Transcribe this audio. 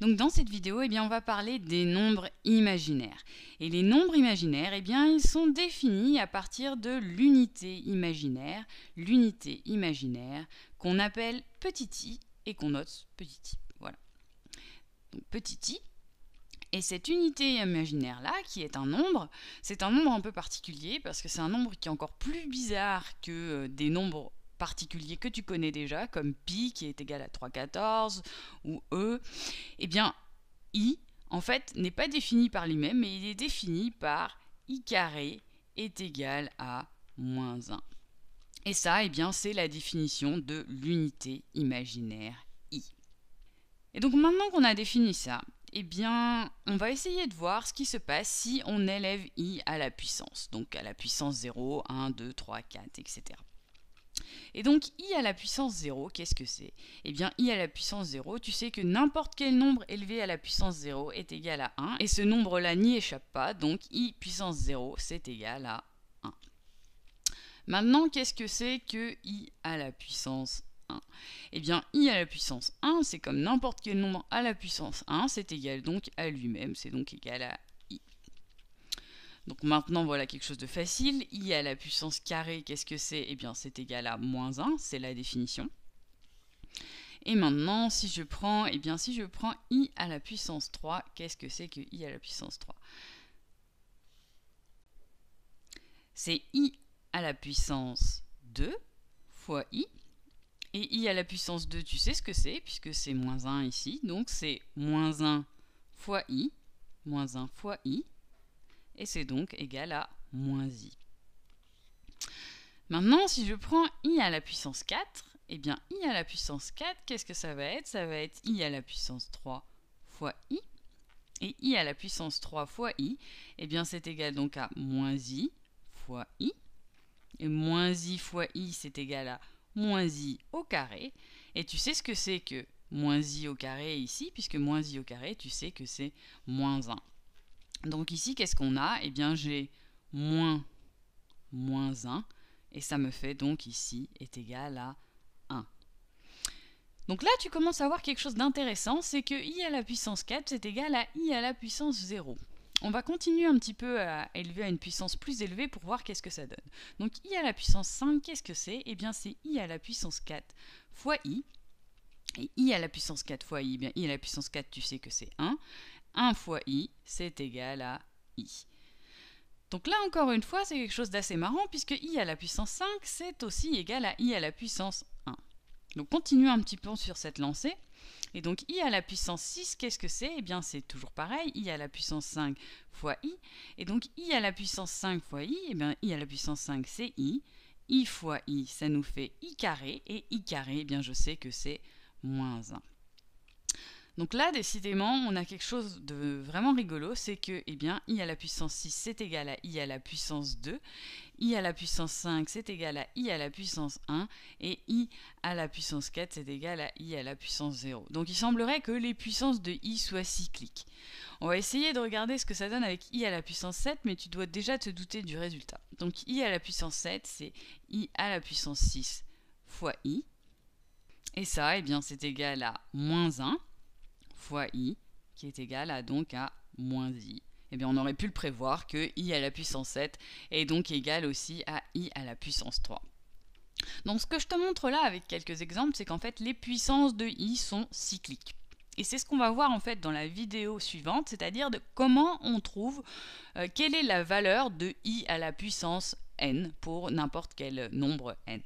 Donc dans cette vidéo, eh bien, on va parler des nombres imaginaires. Et les nombres imaginaires, eh bien, ils sont définis à partir de l'unité imaginaire, l'unité imaginaire qu'on appelle petit i et qu'on note petit i. Voilà. Donc petit i, et cette unité imaginaire-là, qui est un nombre, c'est un nombre un peu particulier parce que c'est un nombre qui est encore plus bizarre que euh, des nombres particulier que tu connais déjà, comme pi qui est égal à 3,14 ou e, et eh bien i en fait n'est pas défini par lui-même, mais il est défini par i carré est égal à moins 1. Et ça, et eh bien, c'est la définition de l'unité imaginaire i. Et donc maintenant qu'on a défini ça, eh bien, on va essayer de voir ce qui se passe si on élève i à la puissance, donc à la puissance 0, 1, 2, 3, 4, etc. Et donc i à la puissance 0, qu'est-ce que c'est Eh bien i à la puissance 0, tu sais que n'importe quel nombre élevé à la puissance 0 est égal à 1, et ce nombre-là n'y échappe pas, donc i puissance 0, c'est égal à 1. Maintenant, qu'est-ce que c'est que i à la puissance 1 Eh bien, i à la puissance 1, c'est comme n'importe quel nombre à la puissance 1, c'est égal donc à lui-même, c'est donc égal à donc maintenant, voilà quelque chose de facile. i à la puissance carré, qu'est-ce que c'est Eh bien, c'est égal à moins 1, c'est la définition. Et maintenant, si je prends, eh bien, si je prends i à la puissance 3, qu'est-ce que c'est que i à la puissance 3 C'est i à la puissance 2 fois i. Et i à la puissance 2, tu sais ce que c'est, puisque c'est moins 1 ici. Donc c'est moins 1 fois i, moins 1 fois i, et c'est donc égal à moins i. Maintenant, si je prends i à la puissance 4, eh bien i à la puissance 4, qu'est-ce que ça va être Ça va être i à la puissance 3 fois i. Et i à la puissance 3 fois i, eh bien c'est égal donc à moins i fois i. Et moins i fois i, c'est égal à moins i au carré. Et tu sais ce que c'est que moins i au carré ici, puisque moins i au carré, tu sais que c'est moins 1. Donc ici, qu'est-ce qu'on a Eh bien, j'ai moins, moins 1, et ça me fait donc ici est égal à 1. Donc là, tu commences à voir quelque chose d'intéressant, c'est que i à la puissance 4 c'est égal à i à la puissance 0. On va continuer un petit peu à élever à une puissance plus élevée pour voir qu'est-ce que ça donne. Donc i à la puissance 5, qu'est-ce que c'est Eh bien c'est i à la puissance 4 fois i. Et i à la puissance 4 fois i, eh bien i à la puissance 4, tu sais que c'est 1. 1 fois i, c'est égal à i. Donc là encore une fois, c'est quelque chose d'assez marrant puisque i à la puissance 5, c'est aussi égal à i à la puissance 1. Donc continuons un petit peu sur cette lancée. Et donc i à la puissance 6, qu'est-ce que c'est Eh bien c'est toujours pareil, i à la puissance 5 fois i. Et donc i à la puissance 5 fois i, eh bien i à la puissance 5 c'est i. i fois i, ça nous fait i carré. Et i carré, eh bien je sais que c'est moins 1. Donc là, décidément, on a quelque chose de vraiment rigolo, c'est que eh bien, i à la puissance 6, c'est égal à i à la puissance 2, i à la puissance 5, c'est égal à i à la puissance 1, et i à la puissance 4, c'est égal à i à la puissance 0. Donc il semblerait que les puissances de i soient cycliques. On va essayer de regarder ce que ça donne avec i à la puissance 7, mais tu dois déjà te douter du résultat. Donc i à la puissance 7, c'est i à la puissance 6 fois i. Et ça, eh bien, c'est égal à moins 1 i, qui est égal à donc à moins i. Eh bien, on aurait pu le prévoir que i à la puissance 7 est donc égal aussi à i à la puissance 3. Donc ce que je te montre là avec quelques exemples, c'est qu'en fait les puissances de i sont cycliques. Et c'est ce qu'on va voir en fait dans la vidéo suivante, c'est-à-dire de comment on trouve euh, quelle est la valeur de i à la puissance n pour n'importe quel nombre n.